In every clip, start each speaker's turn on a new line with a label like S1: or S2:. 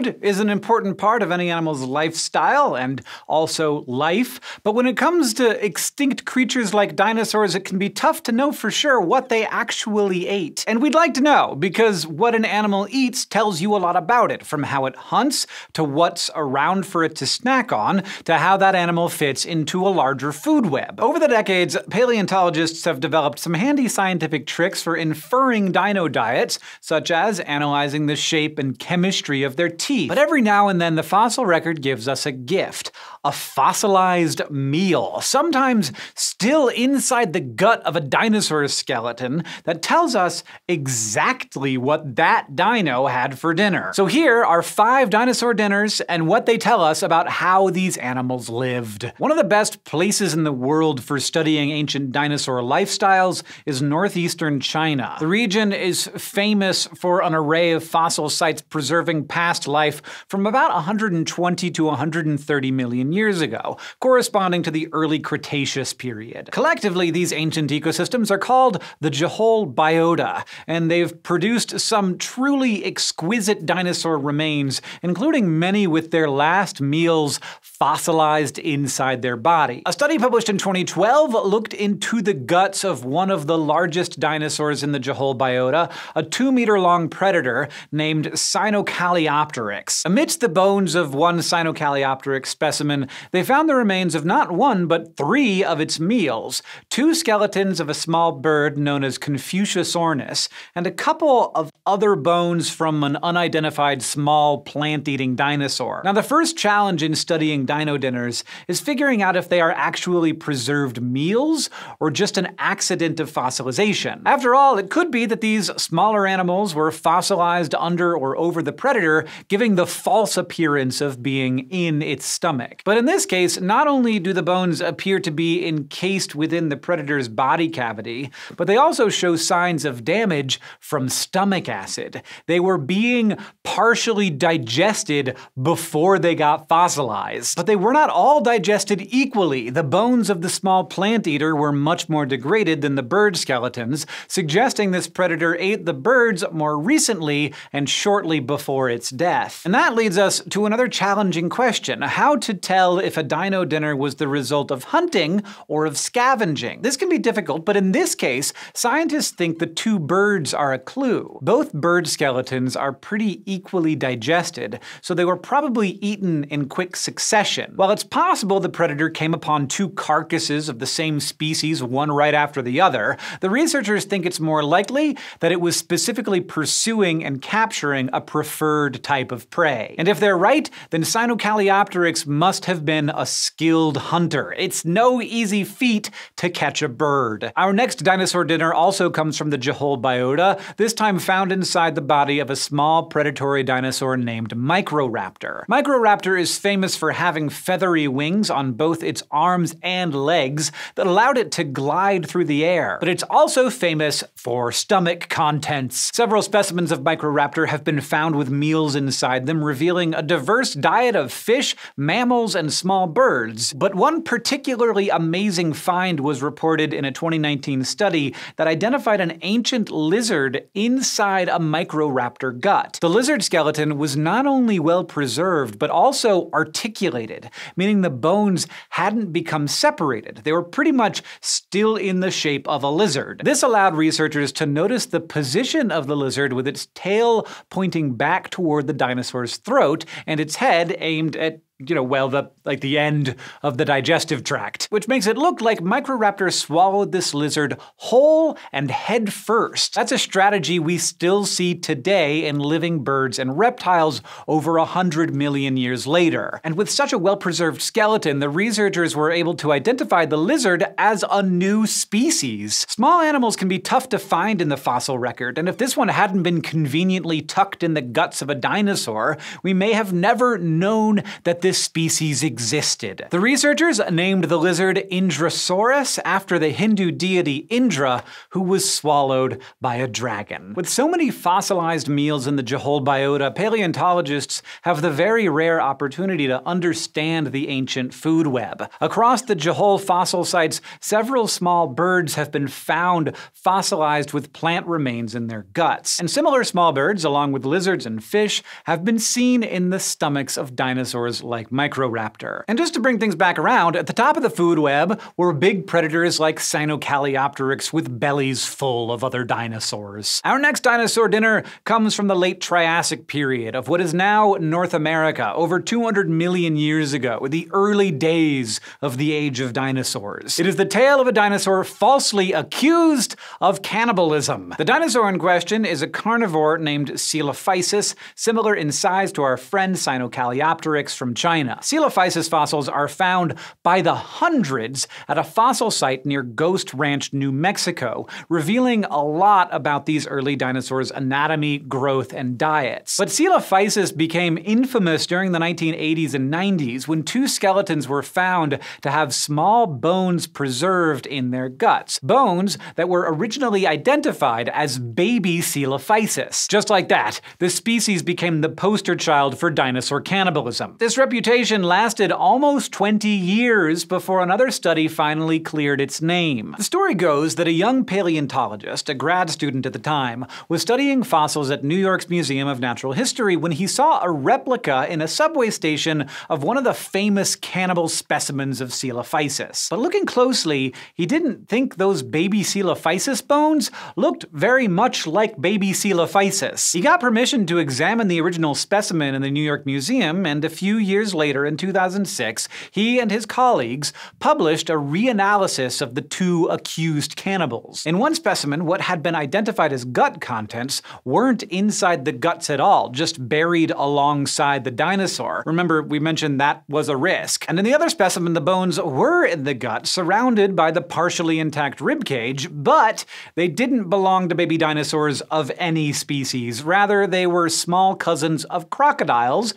S1: Food is an important part of any animal's lifestyle and also life, but when it comes to extinct creatures like dinosaurs, it can be tough to know for sure what they actually ate. And we'd like to know, because what an animal eats tells you a lot about it, from how it hunts, to what's around for it to snack on, to how that animal fits into a larger food web. Over the decades, paleontologists have developed some handy scientific tricks for inferring dino diets, such as analyzing the shape and chemistry of their teeth teeth. But every now and then the fossil record gives us a gift a fossilized meal, sometimes still inside the gut of a dinosaur skeleton, that tells us exactly what that dino had for dinner. So here are five dinosaur dinners and what they tell us about how these animals lived. One of the best places in the world for studying ancient dinosaur lifestyles is northeastern China. The region is famous for an array of fossil sites preserving past life life from about 120 to 130 million years ago, corresponding to the early Cretaceous period. Collectively, these ancient ecosystems are called the Jehol biota, and they've produced some truly exquisite dinosaur remains, including many with their last meals fossilized inside their body. A study published in 2012 looked into the guts of one of the largest dinosaurs in the Jehol biota, a two-meter-long predator named Cynocalliopteryx Amidst the bones of one Cynocalliopteryx specimen, they found the remains of not one, but three of its meals, two skeletons of a small bird known as Confucius ornis, and a couple of other bones from an unidentified small plant-eating dinosaur. Now, the first challenge in studying dino dinners is figuring out if they are actually preserved meals or just an accident of fossilization. After all, it could be that these smaller animals were fossilized under or over the predator, giving the false appearance of being in its stomach. But in this case, not only do the bones appear to be encased within the predator's body cavity, but they also show signs of damage from stomach acid acid. They were being partially digested before they got fossilized. But they were not all digested equally. The bones of the small plant eater were much more degraded than the bird skeletons, suggesting this predator ate the birds more recently and shortly before its death. And that leads us to another challenging question, how to tell if a dino dinner was the result of hunting or of scavenging. This can be difficult, but in this case, scientists think the two birds are a clue. Both both bird skeletons are pretty equally digested, so they were probably eaten in quick succession. While it's possible the predator came upon two carcasses of the same species, one right after the other, the researchers think it's more likely that it was specifically pursuing and capturing a preferred type of prey. And if they're right, then Sinocaleopteryx must have been a skilled hunter. It's no easy feat to catch a bird. Our next dinosaur dinner also comes from the Jehol biota, this time found found inside the body of a small predatory dinosaur named Microraptor. Microraptor is famous for having feathery wings on both its arms and legs that allowed it to glide through the air, but it's also famous for stomach contents. Several specimens of Microraptor have been found with meals inside them, revealing a diverse diet of fish, mammals, and small birds. But one particularly amazing find was reported in a 2019 study that identified an ancient lizard inside inside a Microraptor gut. The lizard skeleton was not only well preserved, but also articulated, meaning the bones hadn't become separated. They were pretty much still in the shape of a lizard. This allowed researchers to notice the position of the lizard with its tail pointing back toward the dinosaur's throat and its head aimed at you know, well, the like the end of the digestive tract, which makes it look like Microraptor swallowed this lizard whole and head first. That's a strategy we still see today in living birds and reptiles over a hundred million years later. And with such a well-preserved skeleton, the researchers were able to identify the lizard as a new species. Small animals can be tough to find in the fossil record, and if this one hadn't been conveniently tucked in the guts of a dinosaur, we may have never known that this this species existed. The researchers named the lizard Indrasaurus after the Hindu deity Indra, who was swallowed by a dragon. With so many fossilized meals in the Jehold biota, paleontologists have the very rare opportunity to understand the ancient food web. Across the Jehol fossil sites, several small birds have been found fossilized with plant remains in their guts. And similar small birds, along with lizards and fish, have been seen in the stomachs of dinosaurs like like Microraptor. And just to bring things back around, at the top of the food web were big predators like Sinocalliopteryx with bellies full of other dinosaurs. Our next dinosaur dinner comes from the late Triassic period of what is now North America, over 200 million years ago, the early days of the age of dinosaurs. It is the tale of a dinosaur falsely accused of cannibalism. The dinosaur in question is a carnivore named Coelophysis, similar in size to our friend Sinocalliopteryx from China China. Coelophysis fossils are found by the hundreds at a fossil site near Ghost Ranch, New Mexico, revealing a lot about these early dinosaurs' anatomy, growth, and diets. But coelophysis became infamous during the 1980s and 90s when two skeletons were found to have small bones preserved in their guts, bones that were originally identified as baby coelophysis. Just like that, the species became the poster child for dinosaur cannibalism. This reputation reputation lasted almost 20 years before another study finally cleared its name. The story goes that a young paleontologist, a grad student at the time, was studying fossils at New York's Museum of Natural History when he saw a replica in a subway station of one of the famous cannibal specimens of Coelophysis. But looking closely, he didn't think those baby Coelophysis bones looked very much like baby Coelophysis. He got permission to examine the original specimen in the New York Museum, and a few years years later in 2006, he and his colleagues published a reanalysis of the two accused cannibals. In one specimen, what had been identified as gut contents weren't inside the guts at all, just buried alongside the dinosaur. Remember, we mentioned that was a risk. And in the other specimen, the bones were in the gut, surrounded by the partially intact rib cage, but they didn't belong to baby dinosaurs of any species. Rather, they were small cousins of crocodiles,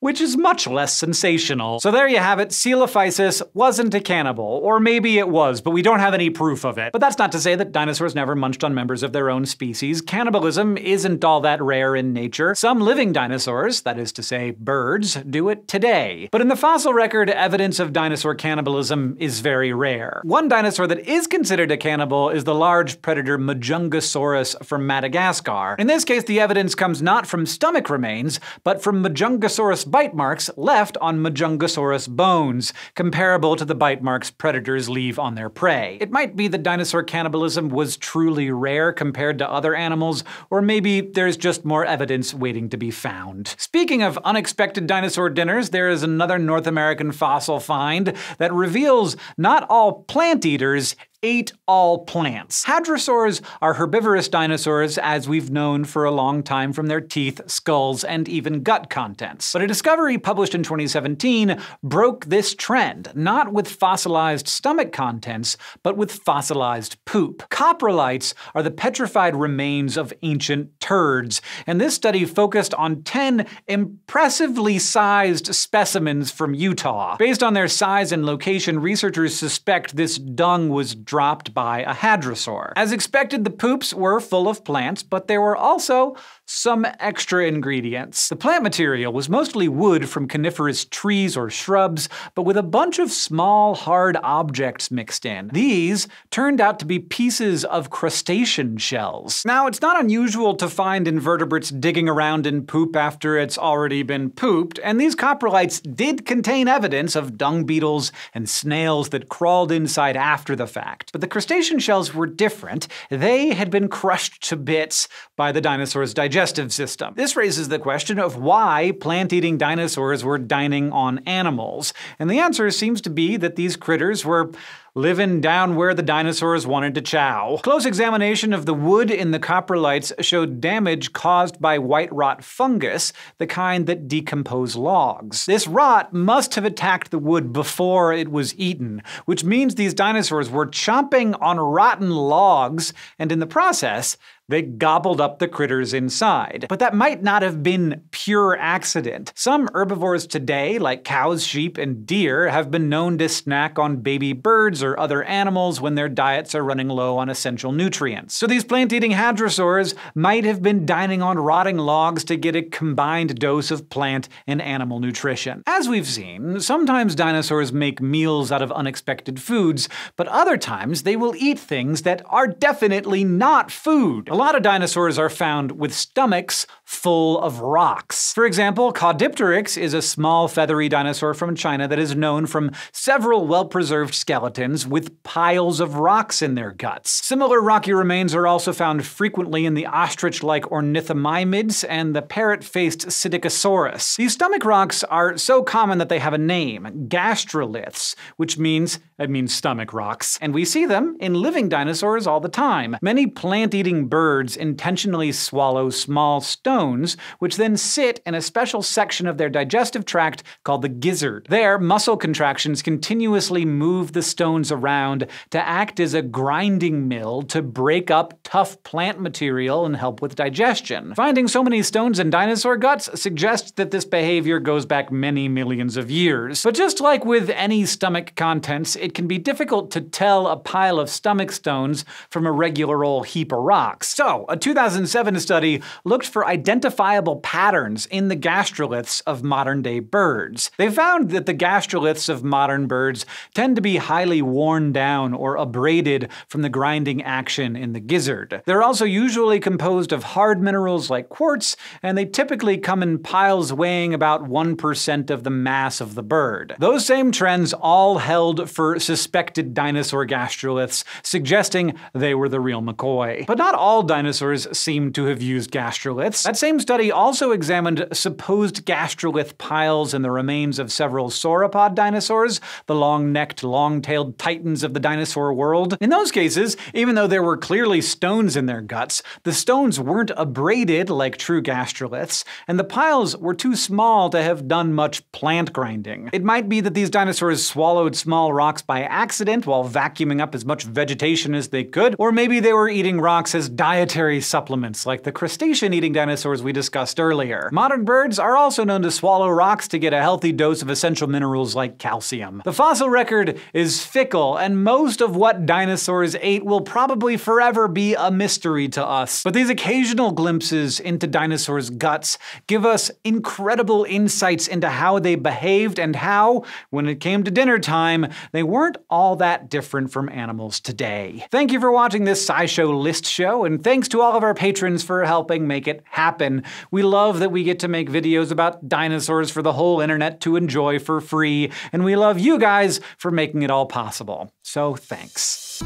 S1: which is much less sensational. So there you have it, Coelophysis wasn't a cannibal, or maybe it was, but we don't have any proof of it. But that's not to say that dinosaurs never munched on members of their own species. Cannibalism isn't all that rare in nature. Some living dinosaurs, that is to say birds, do it today. But in the fossil record, evidence of dinosaur cannibalism is very rare. One dinosaur that is considered a cannibal is the large predator Majungasaurus from Madagascar. In this case, the evidence comes not from stomach remains, but from Majungasaurus bite marks left on Majungasaurus bones, comparable to the bite marks predators leave on their prey. It might be that dinosaur cannibalism was truly rare compared to other animals, or maybe there's just more evidence waiting to be found. Speaking of unexpected dinosaur dinners, there is another North American fossil find that reveals not all plant eaters ate all plants. Hadrosaurs are herbivorous dinosaurs as we've known for a long time from their teeth, skulls, and even gut contents. But a discovery published in 2017 broke this trend, not with fossilized stomach contents, but with fossilized poop. Coprolites are the petrified remains of ancient turds, and this study focused on 10 impressively sized specimens from Utah. Based on their size and location, researchers suspect this dung was dropped by a hadrosaur. As expected, the poops were full of plants, but there were also some extra ingredients. The plant material was mostly wood from coniferous trees or shrubs, but with a bunch of small, hard objects mixed in. These turned out to be pieces of crustacean shells. Now, it's not unusual to find invertebrates digging around in poop after it's already been pooped, and these coprolites did contain evidence of dung beetles and snails that crawled inside after the fact. But the crustacean shells were different. They had been crushed to bits by the dinosaur's digestion digestive system. This raises the question of why plant-eating dinosaurs were dining on animals, and the answer seems to be that these critters were living down where the dinosaurs wanted to chow. Close examination of the wood in the coprolites showed damage caused by white rot fungus, the kind that decompose logs. This rot must have attacked the wood before it was eaten, which means these dinosaurs were chomping on rotten logs, and in the process, they gobbled up the critters inside. But that might not have been pure accident. Some herbivores today, like cows, sheep, and deer, have been known to snack on baby birds or other animals when their diets are running low on essential nutrients. So these plant-eating hadrosaurs might have been dining on rotting logs to get a combined dose of plant and animal nutrition. As we've seen, sometimes dinosaurs make meals out of unexpected foods, but other times they will eat things that are definitely not food. A lot of dinosaurs are found with stomachs full of rocks. For example, Caudipteryx is a small feathery dinosaur from China that is known from several well-preserved skeletons with piles of rocks in their guts. Similar rocky remains are also found frequently in the ostrich-like ornithomimids and the parrot-faced Psittacosaurus. These stomach rocks are so common that they have a name, gastroliths, which means, it means stomach rocks, and we see them in living dinosaurs all the time. Many plant-eating birds birds intentionally swallow small stones, which then sit in a special section of their digestive tract called the gizzard. There, muscle contractions continuously move the stones around to act as a grinding mill to break up tough plant material and help with digestion. Finding so many stones in dinosaur guts suggests that this behavior goes back many millions of years. But just like with any stomach contents, it can be difficult to tell a pile of stomach stones from a regular old heap of rocks. So, a 2007 study looked for identifiable patterns in the gastroliths of modern-day birds. They found that the gastroliths of modern birds tend to be highly worn down or abraded from the grinding action in the gizzard. They're also usually composed of hard minerals like quartz, and they typically come in piles weighing about 1% of the mass of the bird. Those same trends all held for suspected dinosaur gastroliths, suggesting they were the real McCoy. But not all dinosaurs seem to have used gastroliths. That same study also examined supposed gastrolith piles in the remains of several sauropod dinosaurs, the long-necked, long-tailed titans of the dinosaur world. In those cases, even though there were clearly stones in their guts, the stones weren't abraded like true gastroliths, and the piles were too small to have done much plant grinding. It might be that these dinosaurs swallowed small rocks by accident while vacuuming up as much vegetation as they could, or maybe they were eating rocks as diet dietary supplements like the crustacean-eating dinosaurs we discussed earlier. Modern birds are also known to swallow rocks to get a healthy dose of essential minerals like calcium. The fossil record is fickle, and most of what dinosaurs ate will probably forever be a mystery to us. But these occasional glimpses into dinosaurs' guts give us incredible insights into how they behaved and how, when it came to dinner time, they weren't all that different from animals today. Thank you for watching this SciShow List Show, and and thanks to all of our patrons for helping make it happen. We love that we get to make videos about dinosaurs for the whole internet to enjoy for free, and we love you guys for making it all possible. So thanks.